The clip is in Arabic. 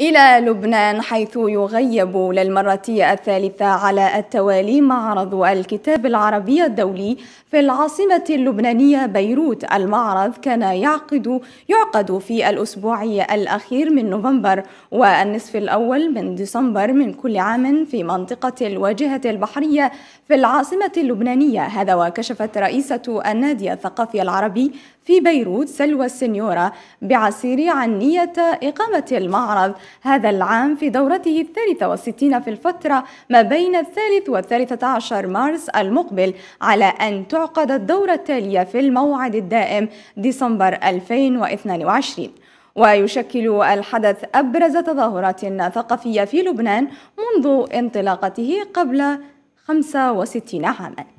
إلى لبنان حيث يغيب للمرة الثالثة على التوالي معرض الكتاب العربي الدولي في العاصمة اللبنانية بيروت المعرض كان يعقد يعقد في الأسبوع الأخير من نوفمبر والنصف الأول من ديسمبر من كل عام في منطقة الواجهة البحرية في العاصمة اللبنانية هذا وكشفت رئيسة النادي الثقافي العربي في بيروت سلوى السنيورة بعسيري عن نية إقامة المعرض هذا العام في دورته الثالثة والستين في الفترة ما بين الثالث والثالثة عشر مارس المقبل على أن تعقد الدورة التالية في الموعد الدائم ديسمبر 2022 ويشكل الحدث أبرز تظاهرات ثقافية في لبنان منذ انطلاقته قبل 65 عاماً